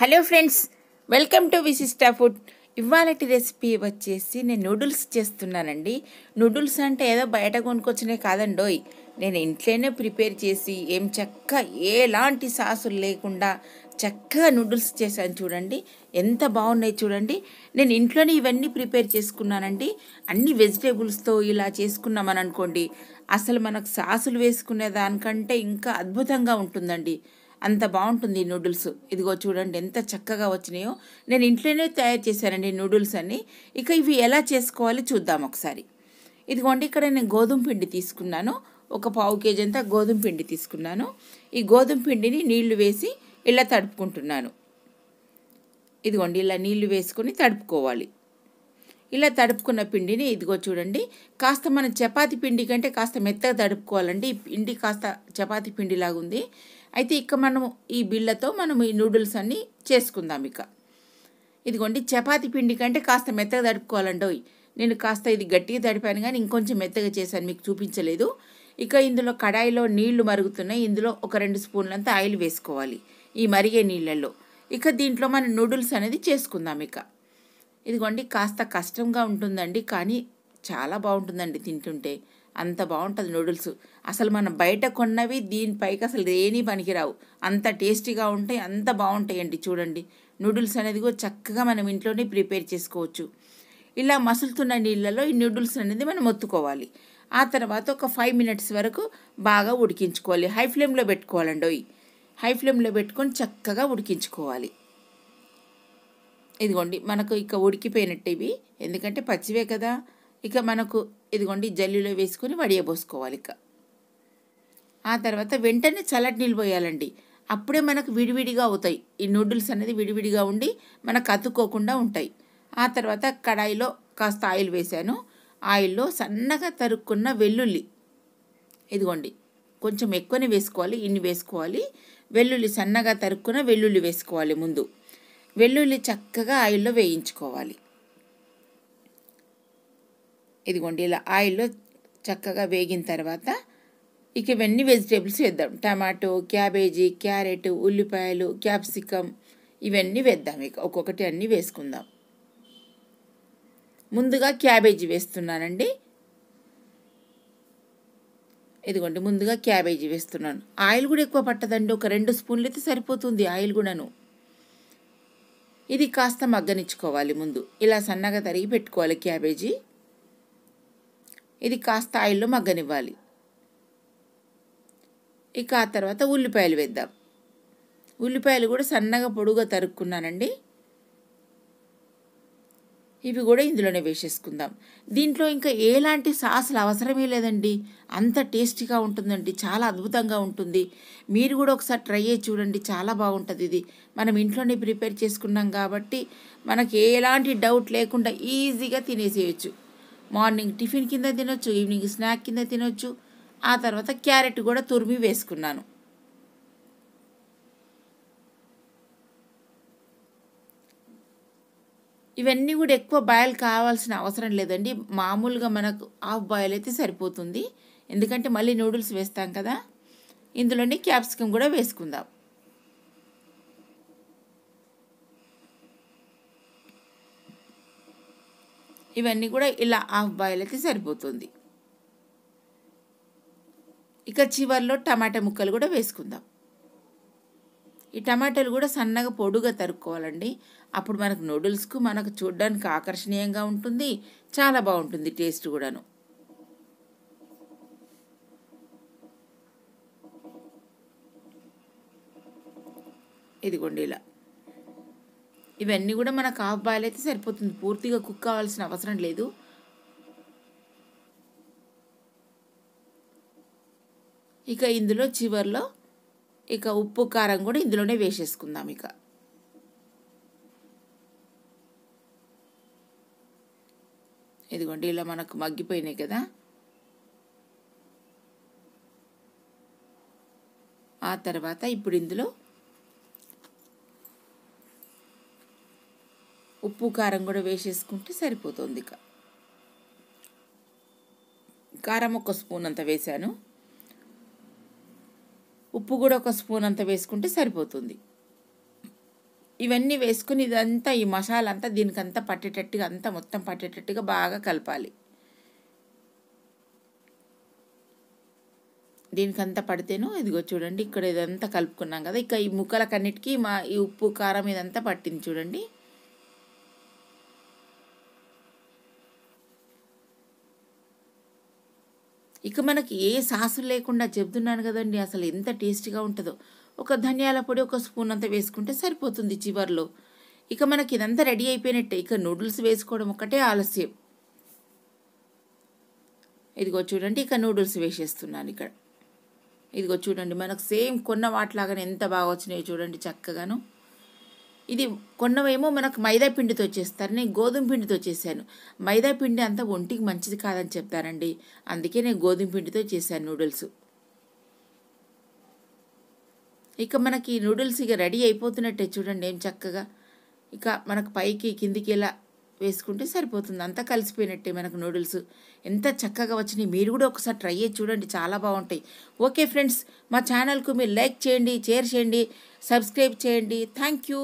hello friends welcome to Vishishta food ఇవాళటి recipe వచ్చేసి నేను నూడిల్స్ చేస్తున్నానండి నూడిల్స్ అంటే ఏదో బయట కొనుక్కొచ్చినవి కాదండోయ్ నేను ఇంట్లోనే ప్రిపేర్ చేసి ఏం చక్క ఎలాంటి సాసులు లేకుండా చక్కగా నూడిల్స్ చేశాను చూడండి ఎంత బాగున్నాయి చూడండి నేను ఇంట్లోనే ఇవన్నీ ప్రిపేర్ చేసుకున్నానండి అన్ని వెజిటేబుల్స్తో ఇలా చేసుకున్నామని అనుకోండి అసలు మనకు సాసులు వేసుకునే దానికంటే ఇంకా అద్భుతంగా ఉంటుందండి అంత బాగుంటుంది ఈ నూడిల్స్ ఇదిగో చూడండి ఎంత చక్కగా వచ్చినాయో నేను ఇంట్లోనే తయారు చేశానండి నూడిల్స్ అన్ని ఇక ఇవి ఎలా చేసుకోవాలి చూద్దాం ఒకసారి ఇదిగోండి ఇక్కడ నేను గోధుమ పిండి తీసుకున్నాను ఒక పావు కేజీ అంతా గోధుమ పిండి తీసుకున్నాను ఈ గోధుమ పిండిని నీళ్లు వేసి ఇలా తడుపుకుంటున్నాను ఇదిగోండి ఇలా నీళ్లు వేసుకొని తడుపుకోవాలి ఇలా తడుపుకున్న పిండిని ఇదిగో చూడండి కాస్త మనం చపాతి పిండి కంటే కాస్త మెత్తగా తడుపుకోవాలండి ఈ పిండి కాస్త చపాతి పిండిలాగా ఉంది అయితే ఇక మనం ఈ బిళ్ళతో మనం ఈ నూడిల్స్ అన్నీ చేసుకుందాం ఇక ఇదిగోండి చపాతి పిండి కంటే కాస్త మెత్తగా తడుపుకోవాలండి నేను కాస్త ఇది గట్టిగా తడిపాను కానీ ఇంకొంచెం మెత్తగా చేశాను మీకు చూపించలేదు ఇక ఇందులో కడాయిలో నీళ్లు మరుగుతున్నాయి ఇందులో ఒక రెండు స్పూన్లంతా ఆయిల్ వేసుకోవాలి ఈ మరిగే నీళ్ళల్లో ఇక దీంట్లో మనం నూడిల్స్ అనేది చేసుకుందాం ఇక ఇదిగోండి కాస్త కష్టంగా ఉంటుందండి కానీ చాలా బాగుంటుందండి తింటుంటే అంత బాగుంటుంది నూడిల్స్ అసలు మనం బయట కొన్నవి దీనిపైకి అసలు ఏమీ పనికిరావు అంత టేస్టీగా ఉంటాయి అంత బాగుంటాయండి చూడండి నూడిల్స్ అనేది కూడా చక్కగా మనం ఇంట్లోనే ప్రిపేర్ చేసుకోవచ్చు ఇలా మసులుతున్న నీళ్ళలో ఈ నూడిల్స్ అనేది మనం ఒత్తుకోవాలి ఆ తర్వాత ఒక ఫైవ్ మినిట్స్ వరకు బాగా ఉడికించుకోవాలి హై ఫ్లేమ్లో పెట్టుకోవాలండి హై ఫ్లేమ్లో పెట్టుకొని చక్కగా ఉడికించుకోవాలి ఇదిగోండి మనకు ఇక ఉడికిపోయినట్టు ఇవి ఎందుకంటే పచ్చివే కదా ఇక మనకు ఇదిగోండి జల్లిలో వేసుకొని వడియబోసుకోవాలి ఇక ఆ తర్వాత వెంటనే చల్లటి నీళ్ళు పోయాలండి అప్పుడే మనకు విడివిడిగా అవుతాయి ఈ నూడిల్స్ అనేది విడివిడిగా ఉండి మనకు అతుక్కోకుండా ఉంటాయి ఆ తర్వాత కడాయిలో కాస్త ఆయిల్ వేశాను ఆయిల్లో సన్నగా తరుక్కున్న వెల్లుల్లి ఇదిగోండి కొంచెం ఎక్కువనే వేసుకోవాలి ఇన్ని వేసుకోవాలి వెల్లుల్లి సన్నగా తరుక్కున్న వెల్లుల్లి వేసుకోవాలి ముందు వెల్లుల్లి చక్కగా ఆయిల్లో వేయించుకోవాలి ఇదిగోండి ఇలా ఆయిల్లో చక్కగా వేగిన తర్వాత ఇక ఇవన్నీ వెజిటేబుల్స్ వేద్దాం టమాటో క్యాబేజీ క్యారెట్ ఉల్లిపాయలు క్యాప్సికమ్ ఇవన్నీ వేద్దాం ఇక ఒక్కొక్కటి అన్నీ వేసుకుందాం ముందుగా క్యాబేజీ వేస్తున్నానండి ఇదిగోండి ముందుగా క్యాబేజీ వేస్తున్నాను ఆయిల్ కూడా ఎక్కువ పట్టదండి ఒక రెండు స్పూన్లు అయితే సరిపోతుంది ఆయిల్ కూడాను ఇది కాస్త మగ్గనిచ్చుకోవాలి ముందు ఇలా సన్నగా తరిగి పెట్టుకోవాలి క్యాబేజీ ఇది కాస్త ఆయిల్లో మగ్గనివ్వాలి ఇక ఆ తర్వాత ఉల్లిపాయలు వేద్దాం ఉల్లిపాయలు కూడా సన్నగా పొడుగా తరుక్కున్నానండి ఇవి కూడా ఇందులోనే వేసేసుకుందాం దీంట్లో ఇంకా ఎలాంటి సాసులు అవసరమే లేదండి అంత టేస్టీగా ఉంటుందండి చాలా అద్భుతంగా ఉంటుంది మీరు కూడా ఒకసారి ట్రై చేసి చూడండి చాలా బాగుంటుంది ఇది మనం ఇంట్లోనే ప్రిపేర్ చేసుకున్నాం కాబట్టి మనకి ఎలాంటి డౌట్ లేకుండా ఈజీగా తినేసేయచ్చు మార్నింగ్ టిఫిన్ కింద తినొచ్చు ఈవినింగ్ స్నాక్ కింద తినొచ్చు ఆ తర్వాత క్యారెట్ కూడా తురిమి వేసుకున్నాను ఇవన్నీ కూడా ఎక్కువ బాయిల్ కావాల్సిన అవసరం లేదండి మామూలుగా మనకు హాఫ్ బాయిల్ అయితే సరిపోతుంది ఎందుకంటే మళ్ళీ నూడిల్స్ వేస్తాం కదా ఇందులోనే క్యాప్సికమ్ కూడా వేసుకుందాం ఇవన్నీ కూడా ఇలా హాఫ్ బాయిల్ అయితే సరిపోతుంది ఇక చివరిలో టమాటా ముక్కలు కూడా వేసుకుందాం ఈ టమాటాలు కూడా సన్నగా పొడుగా తరుక్కోవాలండి అప్పుడు మనకు నూడిల్స్కు మనకు చూడడానికి ఆకర్షణీయంగా ఉంటుంది చాలా బాగుంటుంది టేస్ట్ కూడాను ఇదిగోండి ఇలా ఇవన్నీ కూడా మనకు హాఫ్ బాయిల్ అయితే సరిపోతుంది పూర్తిగా కుక్ కావాల్సిన అవసరం లేదు ఇక ఇందులో చివర్లో ఇక ఉప్పు కారం కూడా ఇందులోనే వేసేసుకుందాం ఇక ఇదిగోండి ఇలా మనకు మగ్గిపోయినాయి కదా ఆ తర్వాత ఇప్పుడు ఇందులో ఉప్పు కారం కూడా వేసేసుకుంటే సరిపోతుంది ఇక కారం ఒక స్పూన్ అంత వేశాను ఉప్పు కూడా ఒక స్పూన్ అంత వేసుకుంటే సరిపోతుంది ఇవన్నీ వేసుకుని ఇదంతా ఈ మసాలా అంతా దీనికి అంతా పట్టేటట్టుగా అంతా మొత్తం పట్టేటట్టుగా బాగా కలపాలి దీనికంతా పడితేనో ఇదిగో చూడండి ఇక్కడ ఇదంతా కలుపుకున్నాం కదా ఇక ఈ ముక్కలకన్నిటికీ మా ఈ ఉప్పు కారం ఇదంతా పట్టింది చూడండి ఇక మనకి ఏ సాసులు లేకుండా చెప్తున్నాను కదండి అసలు ఎంత టేస్టీగా ఉంటుందో ఒక ధనియాల పొడి ఒక స్పూన్ అంతా వేసుకుంటే సరిపోతుంది చివర్లో ఇక మనకి ఇదంతా రెడీ అయిపోయినట్టే ఇక నూడిల్స్ వేసుకోవడం ఒకటే ఆలస్యం ఇదిగో చూడండి ఇక నూడిల్స్ వేసేస్తున్నాను ఇక్కడ ఇదిగో చూడండి మనకు సేమ్ కొన్న వాటిలాగానే ఎంత బాగా వచ్చినాయో చూడండి చక్కగాను ఇది కొన్నవేమో మనకు మైదా పిండితో చేస్తారు నేను గోధుమ పిండితో చేశాను మైదా పిండి అంతా ఒంటికి మంచిది కాదని చెప్తారండి అందుకే నేను గోధుమ పిండితో చేశాను నూడిల్స్ ఇక మనకి నూడిల్స్ ఇక రెడీ అయిపోతున్నట్టే చూడండి ఏం చక్కగా ఇక మనకు పైకి కిందికి ఇలా వేసుకుంటే సరిపోతుంది అంతా కలిసిపోయినట్టే మనకు నూడిల్స్ ఎంత చక్కగా వచ్చినాయి మీరు కూడా ఒకసారి ట్రై చేసి చూడండి చాలా బాగుంటాయి ఓకే ఫ్రెండ్స్ మా ఛానల్కు మీరు లైక్ చేయండి షేర్ చేయండి సబ్స్క్రైబ్ చేయండి థ్యాంక్ యూ